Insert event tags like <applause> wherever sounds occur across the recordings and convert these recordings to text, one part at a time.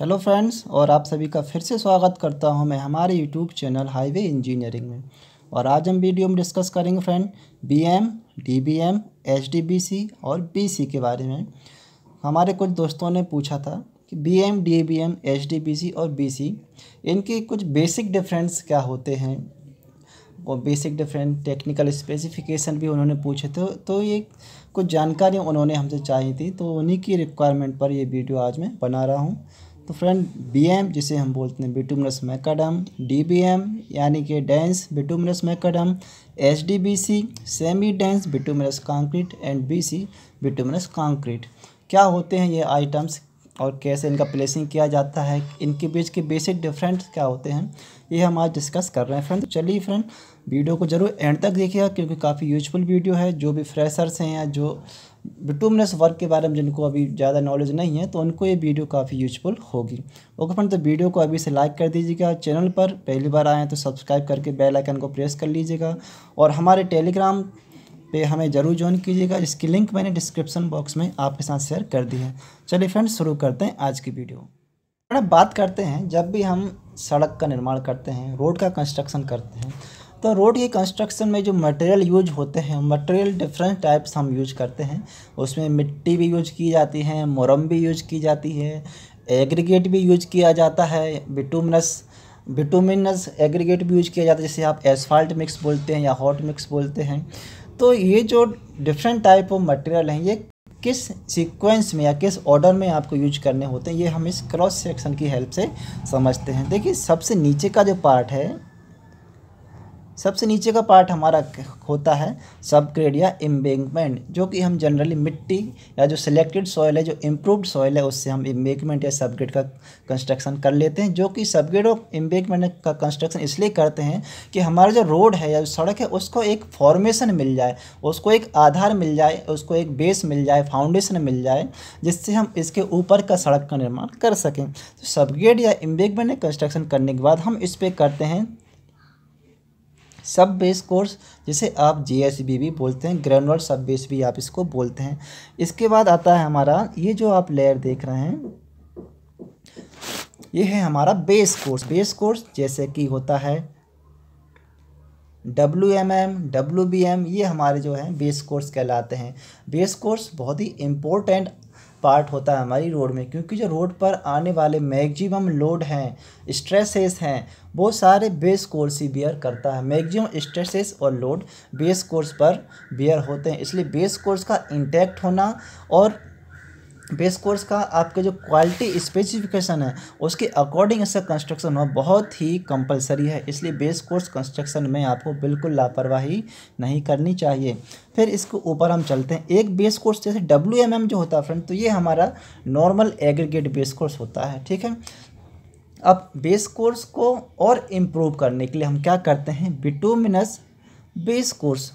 Hello friends और आप सभी का फिर से स्वागत करता हूं मैं हमारे यूट्यूब चैनल हाईवे इंजीनियरिंग में और आज हम वीडियो में डिस्कस करेंगे फ्रेंड बीएम, डीबीएम, एचडीबीसी और बीसी के बारे में हमारे कुछ दोस्तों ने पूछा था कि बीएम, डीबीएम, एचडीबीसी और बीसी इनके कुछ बेसिक डिफरेंस क्या होते हैं और बेसिक डिफरेंट टेक्निकल स्पेसिफिकेशन भी उन्होंने पूछे थे तो ये कुछ जानकारी उन्होंने हमसे चाहिए थी तो उन्हीं की रिक्वायरमेंट पर ये वीडियो आज मैं बना रहा हूँ तो फ्रेंड बीएम जिसे हम बोलते हैं बिटुमरस बी डीबीएम यानी कि dense bituminous B HDBC semi dense bituminous concrete and BC bituminous concrete क्या होते हैं ये आइटम्स और कैसे इनका प्लेसिंग किया जाता है इनके बीच के बेसिक डिफरेंस क्या होते हैं ये हम आज डिस्कस कर रहे हैं फ्रेंड चलिए फ्रेंड वीडियो को जरूर एंड तक देखिएगा क्योंकि काफ़ी यूजफुल वीडियो है जो भी फ्रेशर्स हैं या जो बिटूमनस वर्क के बारे में जिनको अभी ज़्यादा नॉलेज नहीं है तो उनको ये वीडियो काफ़ी यूजफुल होगी ओके फ्रेंड तो वीडियो को अभी से लाइक कर दीजिएगा चैनल पर पहली बार आएँ तो सब्सक्राइब करके बेल आइकन को प्रेस कर लीजिएगा और हमारे टेलीग्राम पे हमें ज़रूर ज्वाइन कीजिएगा जिसकी लिंक मैंने डिस्क्रिप्शन बॉक्स में आपके साथ शेयर कर दी है चलिए फ्रेंड्स शुरू करते हैं आज की वीडियो अब बात करते हैं जब भी हम सड़क का निर्माण करते हैं रोड का कंस्ट्रक्शन करते हैं तो रोड के कंस्ट्रक्शन में जो मटेरियल यूज होते हैं मटेरियल डिफरेंट टाइप्स हम यूज करते हैं उसमें मिट्टी भी यूज की जाती है मोरम भी यूज की जाती है एग्रीगेट भी यूज किया जाता है बिटूमनस बिटुमिनस एग्रीगेट भी यूज किया जाता है जैसे आप एसफाल्ट मिक्स बोलते हैं या हॉट मिक्स बोलते हैं तो ये जो डिफरेंट टाइप ऑफ मटेरियल हैं ये किस सीक्वेंस में या किस ऑर्डर में आपको यूज करने होते हैं ये हम इस क्रॉस सेक्शन की हेल्प से समझते हैं देखिए सबसे नीचे का जो पार्ट है सबसे नीचे का पार्ट हमारा होता है सबग्रेड या इम्बेंकमेंट जो कि हम जनरली मिट्टी या जो सिलेक्टेड सॉयल है जो इम्प्रूव्ड सॉयल है उससे हम इम्बेंकमेंट या सबग्रेड का कंस्ट्रक्शन कर लेते हैं जो कि सबग्रेड और इम्बेंकमेंट का कंस्ट्रक्शन इसलिए करते हैं कि हमारा जो रोड है या जो सड़क है उसको एक फॉर्मेशन मिल जाए उसको एक आधार मिल जाए उसको एक बेस मिल जाए फाउंडेशन मिल जाए जिससे हम इसके ऊपर का सड़क का निर्माण कर सकें तो सबग्रेड या इम्बेंकमेंट कंस्ट्रक्शन करने के बाद हम इस पर करते हैं सब बेस कोर्स जिसे आप जे भी बोलते हैं ग्रेनुअल सब बेस भी आप इसको बोलते हैं इसके बाद आता है हमारा ये जो आप लेयर देख रहे हैं ये है हमारा बेस कोर्स बेस कोर्स जैसे कि होता है W M M W B M ये हमारे जो हैं बेस कोर्स कहलाते हैं बेस कोर्स बहुत ही इम्पोर्टेंट पार्ट होता है हमारी रोड में क्योंकि जो रोड पर आने वाले मैगजिमम लोड हैं स्ट्रेसेस हैं वो सारे बेस कोर्स ही बियर करता है मैगजिमम स्ट्रेसेस और लोड बेस कोर्स पर बियर होते हैं इसलिए बेस कोर्स का इंटैक्ट होना और बेस कोर्स का आपके जो क्वालिटी स्पेसिफिकेशन है उसके अकॉर्डिंग इसका कंस्ट्रक्शन हो बहुत ही कंपलसरी है इसलिए बेस कोर्स कंस्ट्रक्शन में आपको बिल्कुल लापरवाही नहीं करनी चाहिए फिर इसको ऊपर हम चलते हैं एक बेस कोर्स जैसे डब्ल्यू एम एम जो होता है फ्रेंड तो ये हमारा नॉर्मल एग्रीगेट बेस कोर्स होता है ठीक है अब बेस कोर्स को और इम्प्रूव करने के लिए हम क्या करते हैं बिटूमिनस बेस कोर्स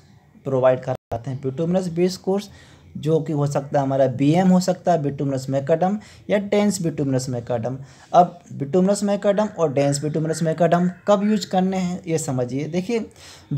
प्रोवाइड कराते हैं बिटूमिनस बेस कोर्स जो कि हो सकता है हमारा बी एम हो सकता है बिटुमरस मैकाडम या डेंस बिटुमरस मैकाडम अब बिटुमरस मैकाडम और डेंस बिटुमरस मैकाडम कब यूज करने हैं ये समझिए देखिए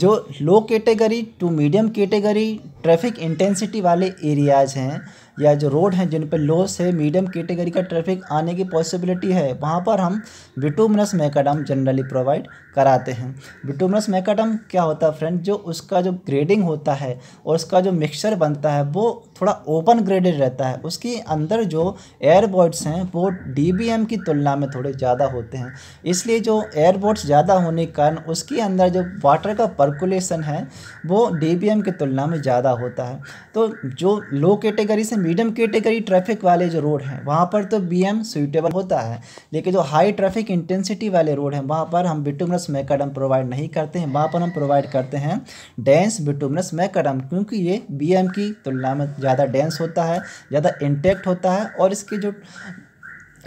जो low category to medium category traffic intensity वाले एरियाज़ हैं या जो रोड हैं जिन पर लो से मीडियम कैटेगरी का ट्रैफिक आने की पॉसिबिलिटी है वहाँ पर हम बिटुमरस मैकाडम जनरली प्रोवाइड कराते हैं बिटुमरस मैकाडम क्या होता है फ्रेंड जो उसका जो ग्रेडिंग होता है और उसका जो मिक्सचर बनता है वो थोड़ा ओपन ग्रेडेड रहता है उसके अंदर जो एयरबोट्स हैं वो डी की तुलना में थोड़े ज़्यादा होते हैं इसलिए जो एयरबोट्स ज़्यादा होने के कारण उसके अंदर जो वाटर का परकुलेशन है वो डी की तुलना में ज़्यादा होता है तो जो लो कैटेगरी से मीडियम कैटेगरी ट्रैफिक वाले जो रोड हैं वहाँ पर तो बी एम सुइटेबल होता है लेकिन जो हाई ट्रैफिक इंटेंसिटी वाले रोड हैं वहाँ पर हम बिटुमनस मैकडम प्रोवाइड नहीं करते हैं वहाँ पर हम प्रोवाइड करते हैं डेंस बिटुमनस मैकडम क्योंकि ये बी की तुलना में ज़्यादा ज़्यादा डेंस होता है ज़्यादा इंटेक्ट होता है और इसकी जो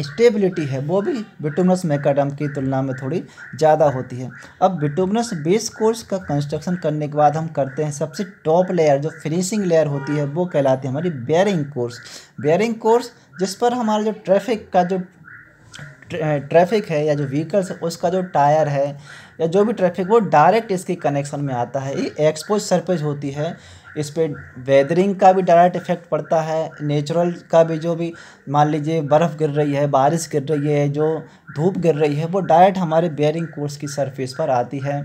स्टेबिलिटी है वो भी बिटुमनस मेकाडम की तुलना में थोड़ी ज़्यादा होती है अब बिटुमनस बेस कोर्स का कंस्ट्रक्शन करने के बाद हम करते हैं सबसे टॉप लेयर जो फिनिशिंग लेयर होती है वो कहलाती है हमारी बेयरिंग कोर्स बेयरिंग कोर्स जिस पर हमारा जो ट्रैफिक का जो ट्रैफिक है या जो व्हीकल्स है उसका जो टायर है या जो भी ट्रैफिक वो डायरेक्ट इसकी कनेक्शन में आता है ये एक्सपोज सरपेज होती है इस पर वेदरिंग का भी डायरेक्ट इफेक्ट पड़ता है नेचुरल का भी जो भी मान लीजिए बर्फ़ गिर रही है बारिश गिर रही है जो धूप गिर रही है वो डायरेक्ट हमारे बेयरिंग कोर्स की सरफेस पर आती है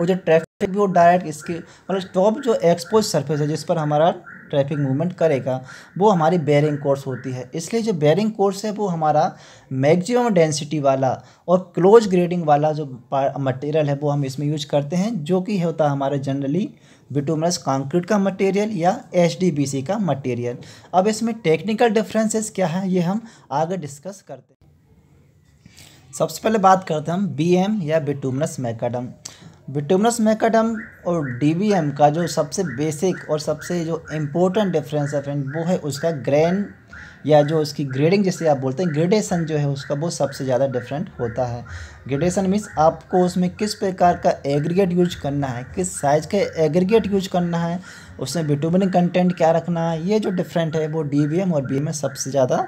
और जो ट्रैफिक भी वो डायरेक्ट इसके मतलब टॉप जो एक्सपोज सरफेस है जिस पर हमारा ट्रैफिक मूवमेंट करेगा वो हमारी बेयरिंग कोर्स होती है इसलिए जो बेयरिंग कोर्स है वो हमारा मैक्सिमम डेंसिटी वाला और क्लोज ग्रेडिंग वाला जो मटेरियल है वो हम इसमें यूज करते हैं जो कि होता है हमारा जनरली बिटूमरस कंक्रीट का मटेरियल या एच का मटेरियल अब इसमें टेक्निकल डिफरेंसेस क्या है ये हम आगे डिस्कस करते हैं सबसे पहले बात करते हैं हम बी या बिटूमरस मैकाडम बिटूमरस मैकाडम और डी का जो सबसे बेसिक और सबसे जो इम्पोर्टेंट डिफरेंस है फ्रेंड वो है उसका ग्रैंड या जो उसकी ग्रेडिंग जिसे आप बोलते हैं ग्रेडेशन जो है उसका वो सबसे ज़्यादा डिफरेंट होता है ग्रेडेशन मीन्स आपको उसमें किस प्रकार का एग्रीगेट यूज करना है किस साइज़ का एग्रीगेट यूज करना है उसमें विटोमिन कंटेंट क्या रखना है ये जो डिफरेंट है वो डी और बी में सबसे ज़्यादा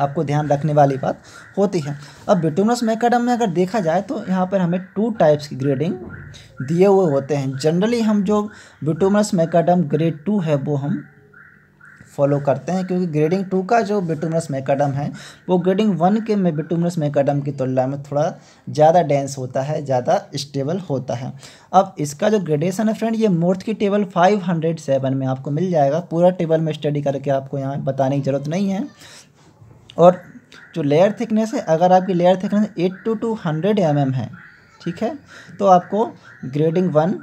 आपको ध्यान रखने वाली बात होती है अब बिटूमस मैकेडम में अगर देखा जाए तो यहाँ पर हमें टू टाइप्स की ग्रेडिंग दिए हुए होते हैं जनरली हम जो बिटोमस मैकेडम ग्रेड टू है वो हम फॉलो करते हैं क्योंकि ग्रेडिंग टू का जो बिटुमरस मेकाडम है वो ग्रेडिंग वन के में बिटुमरस मेकाडम की तुलना में थोड़ा ज़्यादा डेंस होता है ज़्यादा स्टेबल होता है अब इसका जो ग्रेडेशन है फ्रेंड ये मोर्थ की टेबल फाइव हंड्रेड सेवन में आपको मिल जाएगा पूरा टेबल में स्टडी करके आपको यहाँ बताने की ज़रूरत नहीं है और जो लेयर थिकनेस है अगर आपकी layer thickness eight to two hundred M है ठीक है तो आपको ग्रेडिंग वन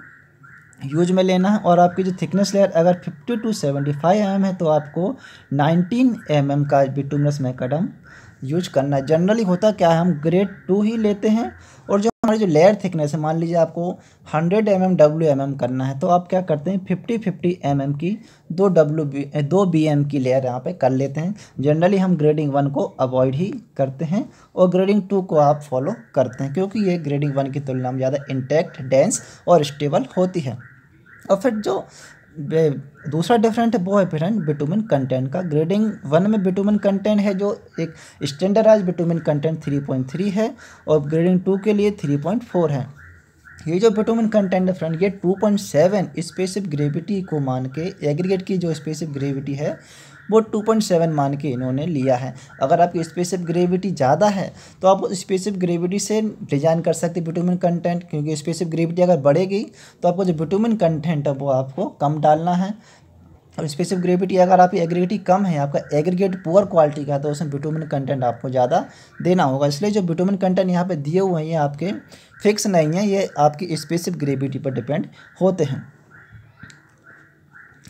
यूज में लेना है और आपकी जो थिकनेस लेयर अगर 50 टू 75 एम है तो आपको 19 एम mm का बिटूमरस मैकडम यूज करना है जनरली होता क्या है हम ग्रेड टू ही लेते हैं और जो हमारी जो लेयर थिकनेस है मान लीजिए आपको 100 M M W M M करना है तो आप क्या करते हैं 50 50 एम mm की दो डब्ल्यू बी दो बी एम की लेयर यहाँ पे कर लेते हैं जनरली हम ग्रेडिंग वन को अवॉइड ही करते हैं और ग्रेडिंग टू को आप फॉलो करते हैं क्योंकि ये ग्रेडिंग वन की तुलना में ज़्यादा इंटैक्ट डेंस और स्टेबल होती है और फिर जो दूसरा डिफरेंट है वो है फिर बिटुमिन कंटेंट का ग्रेडिंग वन में बिटुमिन कंटेंट है जो एक standardize bitumen content three point three है और ग्रेडिंग टू के लिए थ्री पॉइंट फोर है ये जो बिटुमिन कंटेंट है फ्रेंड ये two point seven specific gravity को मान के एग्रीगेट की जो स्पेसिफ ग्रेविटी है वो 2.7 मान के इन्होंने लिया है अगर आपकी स्पेस ऑफ ग्रेविटी ज़्यादा है तो आप स्पेस ऑफ ग्रेविटी से डिजाइन कर सकते हैं विटामिन कंटेंट क्योंकि स्पेस ऑफ ग्रेविटी अगर बढ़ेगी तो आपको जो विटामिन कंटेंट है वो आपको कम डालना है और स्पेस ऑफ ग्रेविटी अगर आपकी एग्रीविटी कम है आपका एग्रीगेट पुअर क्वालिटी का तो उसमें विटामिन कंटेंट आपको ज़्यादा देना होगा इसलिए जो विटामिन कंटेंट यहाँ पे दिए हुए हैं ये आपके फिक्स नहीं है ये आपकी स्पेसिफिक ग्रेविटी पर डिपेंड होते हैं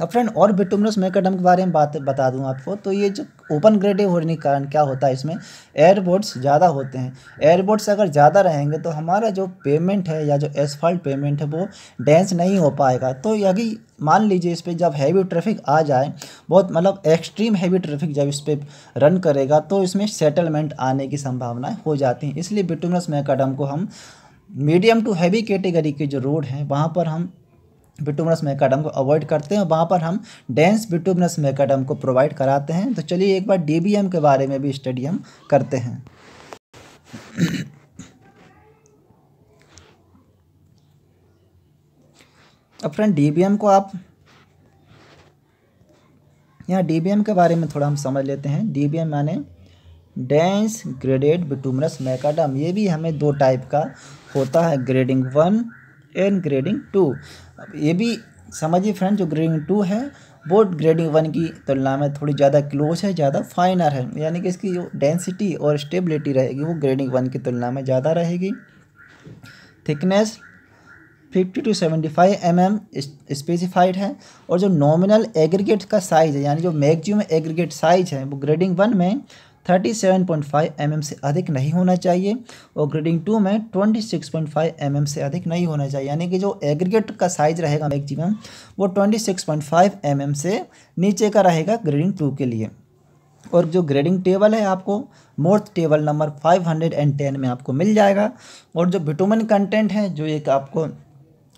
अब फ्रेंड और बिटुमरस मेकाडम के बारे में बात बता दूं आपको तो ये जो ओपन ग्रेडे होने के कारण क्या होता है इसमें एयरबोर्ड्स ज़्यादा होते हैं एयरबोर्ड्स अगर ज़्यादा रहेंगे तो हमारा जो पेमेंट है या जो एसफॉल्ट पेमेंट है वो डेंस नहीं हो पाएगा तो यदि मान लीजिए इस पर जब हैवी ट्रैफिक आ जाए बहुत मतलब एक्सट्रीम हैवी ट्रैफिक जब इस पर रन करेगा तो इसमें सेटलमेंट आने की संभावनाएँ हो जाती हैं इसलिए बिटुमरस मेकाडम को हम मीडियम टू हैवी कैटेगरी के जो रोड हैं वहाँ पर हम बिटुमनस मेकाडम को अवॉइड करते हैं वहाँ पर हम डेंस बिटुमनस मेकाडम को प्रोवाइड कराते हैं तो चलिए एक बार डीबीएम के बारे में भी स्टडी हम करते हैं अब फ्रेंड डीबीएम को आप यहाँ डीबीएम के बारे में थोड़ा हम समझ लेते हैं डीबीएम माने डेंस ग्रेडेड बिटुमरस मैकाडम ये भी हमें दो टाइप का होता है grading one and grading two अब ये भी समझिए फ्रेंड जो ग्रेडिंग टू है वो ग्रेडिंग वन की तुलना में थोड़ी ज़्यादा क्लोज है ज़्यादा फाइनर है यानी कि इसकी जो डेंसिटी और स्टेबिलिटी रहेगी वो ग्रेडिंग वन की तुलना में ज़्यादा रहेगी thickness 50 to 75 M M specified है और जो नॉमिनल एग्रीगेट का साइज़ है यानी जो मैगजिम एग्रीगेट साइज़ है वो ग्रेडिंग वन में thirty seven point five M M से अधिक नहीं होना चाहिए और ग्रेडिंग टू में twenty six point five M M से अधिक नहीं होना चाहिए यानी कि जो एग्रीगेट का साइज रहेगा मैक्सिमम वो twenty six point five M M से नीचे का रहेगा ग्रेडिंग टू के लिए और जो ग्रेडिंग टेबल है आपको MORTH table number five hundred and ten में आपको मिल जाएगा और जो विटोमिन कंटेंट है जो एक आपको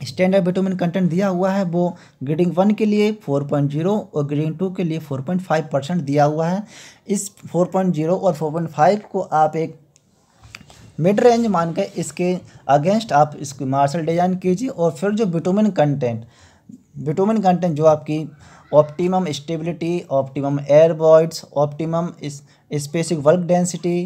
स्टैंडर्ड विटोमिन कंटेंट दिया हुआ है वो ग्रेडिंग वन के लिए फोर पॉइंट जीरो और ग्रेडिंग टू के लिए फोर पॉइंट फाइव परसेंट दिया हुआ है इस फोर पॉइंट जीरो और फोर पॉइंट फाइव को आप एक मिड रेंज मान के इसके अगेंस्ट आप इसको मार्शल डिजाइन कीजिए और फिर जो विटोमिन कंटेंट विटोमिन कंटेंट जो आपकी optimum stability optimum air voids optimum specific bulk density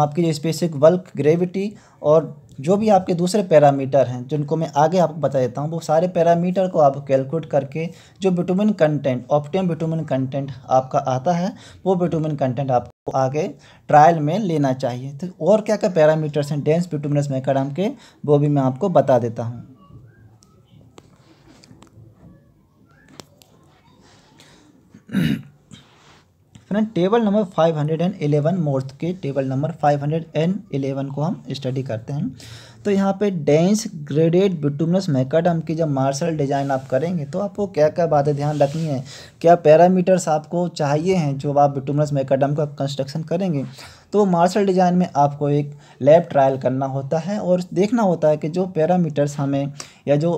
आपकी जो स्पेसिक वर्क ग्रेविटी और जो भी आपके दूसरे पैरामीटर हैं जिनको मैं आगे आपको बता देता हूँ वो सारे पैरामीटर को आप कैलकुलेट करके जो bitumen content optimum bitumen content आपका आता है वो विटामिन कंटेंट आपको आगे ट्रायल में लेना चाहिए तो और क्या क्या पैरामीटर्स हैं डेंस विटामिनस मेकर के वो भी मैं आपको बता देता हूँ <clears throat> फ्रेंड टेबल नंबर 511 मोर्थ के टेबल नंबर 511 को हम स्टडी करते हैं तो यहाँ पे डेंस ग्रेडेड बिटुमनस मैकडम की जब मार्शल डिज़ाइन आप करेंगे तो आपको क्या क्या बातें ध्यान रखनी है क्या पैरामीटर्स आपको चाहिए हैं जो आप बिटुमनस मैकडम का कंस्ट्रक्शन करेंगे तो मार्शल डिज़ाइन में आपको एक लैब ट्रायल करना होता है और देखना होता है कि जो पैरामीटर्स हमें या जो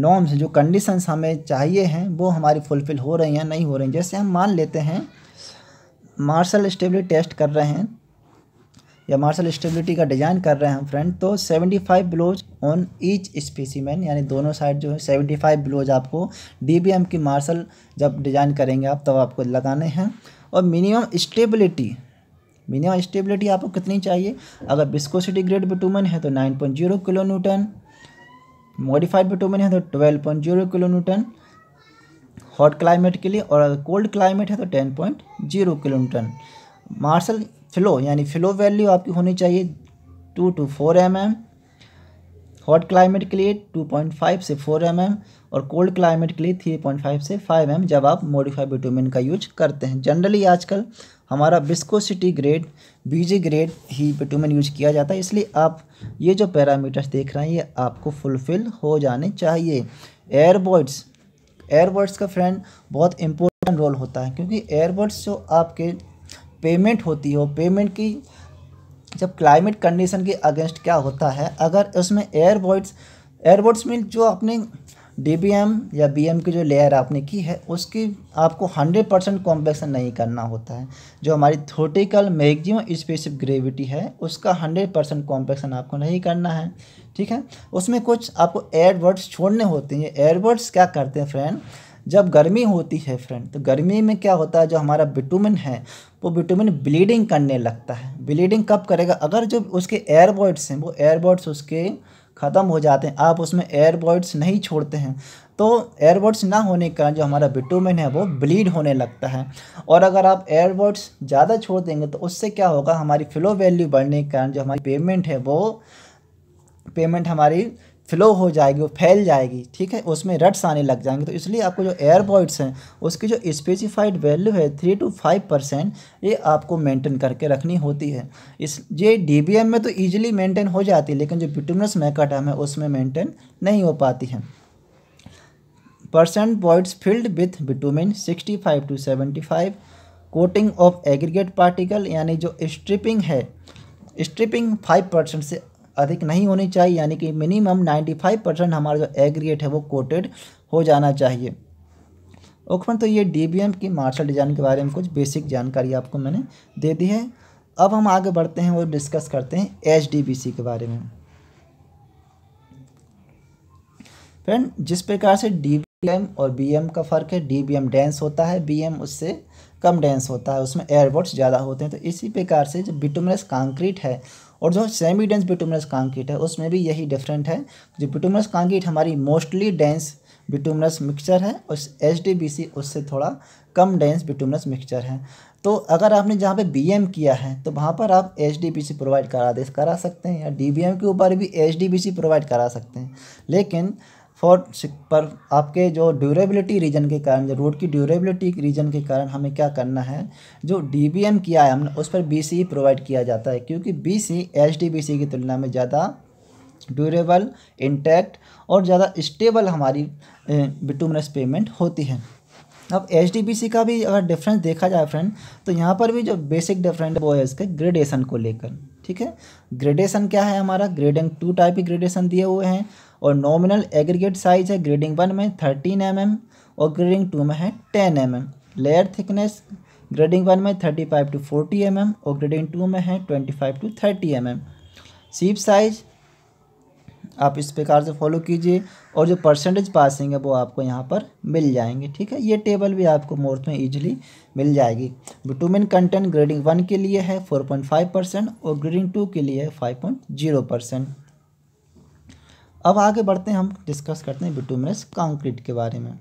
नॉर्म्स जो कंडीशंस हमें चाहिए हैं वो हमारी फुलफ़िल हो रही हैं नहीं हो रही हैं जैसे हम मान लेते हैं मार्शल स्टेबिलिटी टेस्ट कर रहे हैं या मार्शल स्टेबिलिटी का डिज़ाइन कर रहे हैं हम फ्रेंड तो 75 five blows on each specimen यानी दोनों साइड जो है 75 फाइव ब्लोज आपको एम की मार्शल जब डिज़ाइन करेंगे आप तब तो आपको लगाने हैं और मिनिमम स्टेबिलिटी मिनिमम स्टेबिलिटी आपको कितनी चाहिए अगर बिस्कोसिटी ग्रेड बिटूमन है तो nine point zero kilo newton modified bitumen है तो twelve point zero kilo newton hot climate के लिए और अगर कोल्ड क्लाइमेट है तो ten point zero kilo newton Marshall flow यानी फ्लो वैल्यू आपकी होनी चाहिए two to four M M hot climate के लिए 2.5 से 4 एम mm और कोल्ड क्लाइमेट के लिए 3.5 से 5 एम mm जब आप मॉडिफाइड विटोमिन का यूज करते हैं जनरली आजकल हमारा बिस्कोसिटी ग्रेड बीजे ग्रेड ही विटोमिन यूज किया जाता है इसलिए आप ये जो पैरामीटर्स देख रहे हैं ये आपको फुलफिल हो जाने चाहिए एयरबर्ड्स एयरबर्ड्स का फ्रेंड बहुत इंपॉर्टेंट रोल होता है क्योंकि एयरबर्ड्स जो आपके पेमेंट होती है पेमेंट की जब क्लाइमेट कंडीशन के अगेंस्ट क्या होता है अगर उसमें एयरबोट्स एयरबोट्स में जो आपने डी या बी की जो लेयर आपने की है उसकी आपको 100 परसेंट कॉम्पेक्शन नहीं करना होता है जो हमारी थोटिकल मैगजिम स्पेसिफिक ग्रेविटी है उसका 100 परसेंट कॉम्पेक्शन आपको नहीं करना है ठीक है उसमें कुछ आपको एयरबर्ड्स छोड़ने होते हैं एयरबर्ड्स क्या करते हैं फ्रेंड जब गर्मी होती है फ्रेंड तो गर्मी में क्या होता है जो हमारा बिटुमिन है वो बिटुमिन ब्लीडिंग करने लगता है ब्लीडिंग कब करेगा अगर जो उसके एयरबॉड्स हैं वो एयरबॉड्स उसके ख़त्म हो जाते हैं आप उसमें एयरबॉड्स नहीं छोड़ते हैं तो एयरबड्स ना होने के कारण जो हमारा बिटूमिन है वो ब्लीड होने लगता है और अगर आप एयरबड्स ज़्यादा छोड़ देंगे तो उससे क्या होगा हमारी फ्लो वैल्यू बढ़ने के कारण जो हमारी पेमेंट है वो पेमेंट हमारी फ्लो हो जाएगी वो फैल जाएगी ठीक है उसमें रट्स आने लग जाएंगे तो इसलिए आपको जो एयर पॉइंट्स हैं उसकी जो स्पेसिफाइड वैल्यू है थ्री टू फाइव परसेंट ये आपको मेंटेन करके रखनी होती है इस ये डी में तो ईजिली मेंटेन हो जाती है लेकिन जो बिटुमनस मैकाटम है उसमें मेंटेन नहीं हो पाती है percent points filled with bitumen sixty five to seventy five coating of aggregate particle यानी जो स्ट्रिपिंग है स्ट्रिपिंग फाइव परसेंट से अधिक नहीं होनी चाहिए यानी कि मिनिमम 95 परसेंट हमारा जो एग्रीगेट है वो कोटेड हो जाना चाहिए ओके फ्रेंड तो ये एम की मार्शल डिज़ाइन के बारे में कुछ बेसिक जानकारी आपको मैंने दे दी है अब हम आगे बढ़ते हैं और डिस्कस करते हैं एच के बारे में फ्रेंड जिस प्रकार से डी एम और बी एम का फ़र्क है डी बी एम डेंस होता है बी एम उससे कम डेंस होता है उसमें एयरबोट्स ज़्यादा होते हैं तो इसी प्रकार से जो बिटुमरस कंक्रीट है और जो सेमी डेंस बिटुमनस कांक्रीट है उसमें भी यही डिफरेंट है जो बिटुमनस कांक्रीट हमारी मोस्टली डेंस बिटुमनस मिक्सचर है और एच उससे थोड़ा कम डेंस बिटुमनस मिक्सचर है तो अगर आपने जहाँ पे बीएम किया है तो वहाँ पर आप एच प्रोवाइड करा दे करा सकते हैं या डी के ऊपर भी एच प्रोवाइड करा सकते हैं लेकिन फॉर पर आपके जो ड्यूरेबिलिटी रीजन के कारण जो रोड की ड्यूरेबिलिटी रीजन के कारण हमें क्या करना है जो एम किया है हमने उस पर बीसी प्रोवाइड e किया जाता है क्योंकि बी सी e, e की तुलना में ज़्यादा ड्यूरेबल इंटैक्ट और ज़्यादा स्टेबल हमारी बिटूमरस पेमेंट होती है अब एच का भी अगर डिफरेंस देखा जाए फ्रेंड तो यहाँ पर भी जो बेसिक डिफरेंट वो है इसके ग्रेडेशन को लेकर ठीक है ग्रेडेशन क्या है हमारा ग्रेडिंग टू टाइप के ग्रेडेशन दिए हुए हैं और नॉमिनल एग्रीगेट साइज है ग्रेडिंग वन में थर्टीन एम mm और ग्रेडिंग टू में है ten M mm. Layer thickness grading one में thirty five to forty M M और ग्रेडिंग टू में है twenty five to thirty M M sieve size आप इस प्रकार से फॉलो कीजिए और जो परसेंटेज पासिंग है वो आपको यहाँ पर मिल जाएंगे ठीक है ये टेबल भी आपको मोर्थ में इजीली मिल जाएगी विटामिन कंटेंट ग्रेडिंग वन के लिए है फोर पॉइंट फाइव परसेंट और ग्रेडिंग टू के लिए है फाइव पॉइंट जीरो परसेंट अब आगे बढ़ते हैं हम डिस्कस करते हैं बिटूमरस कॉन्क्रीट के बारे में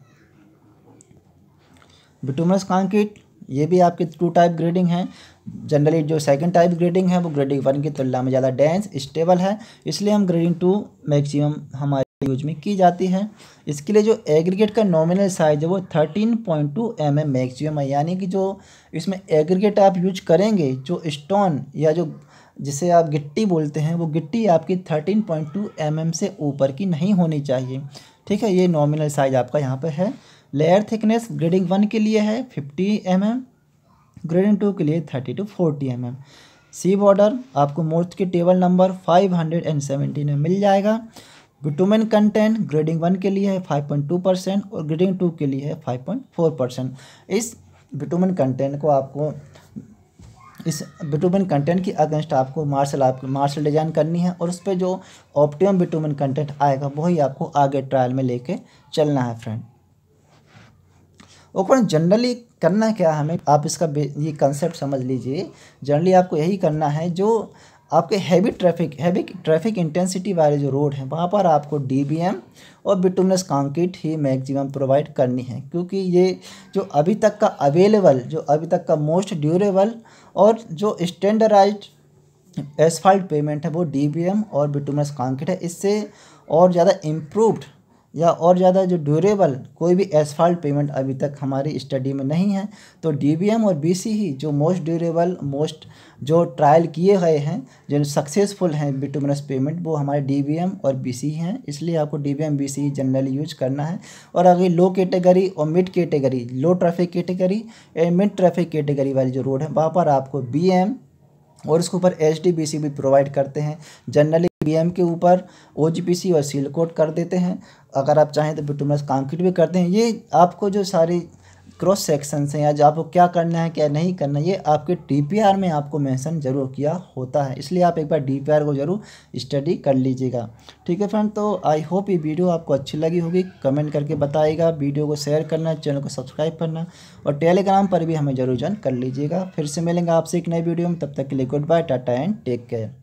बिटूमरस कॉन्क्रीट ये भी आपके टू टाइप ग्रेडिंग है जनरली जो सेकंड टाइप ग्रेडिंग है वो ग्रेडिंग वन की तुलना में ज़्यादा डेंस स्टेबल है इसलिए हम ग्रेडिंग टू मैक्सिमम हमारे यूज में की जाती है इसके लिए जो एग्रीगेट का नॉमिनल साइज है वो thirteen point two M M maximum है यानी कि जो इसमें एग्रीगेट आप यूज करेंगे जो स्टोन या जो जिसे आप गिट्टी बोलते हैं वो गिट्टी आपकी thirteen point two M M से ऊपर की नहीं होनी चाहिए ठीक है ये नॉमिनल साइज आपका यहाँ पर है लेयर थिकनेस ग्रेडिंग वन के लिए है fifty M M grading two के लिए thirty to forty M M C border आपको मोर्थ के table number five hundred and seventy में मिल जाएगा विटोमिन कंटेंट ग्रेडिंग वन के लिए है फाइव पॉइंट टू परसेंट और ग्रेडिंग टू के लिए है फाइव पॉइंट फोर परसेंट इस विटोमिन कंटेंट को आपको इस बिटूमन कंटेंट की अगेंस्ट आपको मार्शल आप मार्शल डिजाइन करनी है और उस पर जो ऑप्टिमम बिटूमन कंटेंट आएगा वही आपको आगे ट्रायल में लेके चलना है फ्रेंड ओपन जनरली करना क्या हमें आप इसका ये कंसेप्ट समझ लीजिए जनरली आपको यही करना है जो आपके heavy traffic heavy traffic intensity वाले जो रोड हैं वहाँ पर आपको डीबीएम और बिटुमनस कॉन्क्रीट ही मैक्सिमम प्रोवाइड करनी है क्योंकि ये जो अभी तक का अवेलेबल जो अभी तक का मोस्ट ड्यूरेबल और जो स्टैंडर्डाइज एसफाल्ट पेमेंट है वो डीबीएम और बिटुमनस कॉन्क्रीट है इससे और ज़्यादा इम्प्रूवड या और ज़्यादा जो ड्यूरेबल कोई भी एसफाल्ट पेमेंट अभी तक हमारी स्टडी में नहीं है तो डी और बी ही जो मोस्ट ड्यूरेबल मोस्ट जो ट्रायल किए गए हैं जो सक्सेसफुल हैं बिटुमरस पेमेंट वो हमारे डी और सी हैं इसलिए आपको D B M generally use करना है और अगर लो कैटेगरी और mid category low traffic category and mid traffic category वाली जो रोड है वहाँ पर आपको बी एम और इसके ऊपर एच भी प्रोवाइड करते हैं जनरली बी के ऊपर ओ और सील कोड कर देते हैं अगर आप चाहें तो बिटुमिनस कांक्रीट भी करते हैं ये आपको जो सारी क्रॉस सेक्शन से या आपको क्या करना है क्या नहीं करना ये आपके डीपीआर में आपको मेंशन जरूर किया होता है इसलिए आप एक बार डीपीआर को जरूर स्टडी कर लीजिएगा ठीक है फ्रेंड तो आई होप ये वीडियो आपको अच्छी लगी होगी कमेंट करके बताइएगा वीडियो को शेयर करना चैनल को सब्सक्राइब करना और टेलीग्राम पर भी हमें जरूर ज्वाइन कर लीजिएगा फिर से मिलेंगे आपसे एक नई वीडियो में तब तक के लिए good bye tata and take care